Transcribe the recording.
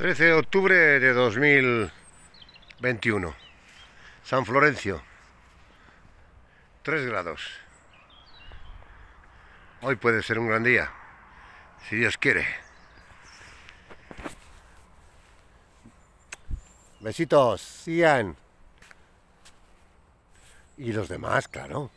13 de octubre de 2021. San Florencio. 3 grados. Hoy puede ser un gran día, si Dios quiere. Besitos, Ian. Y los demás, claro.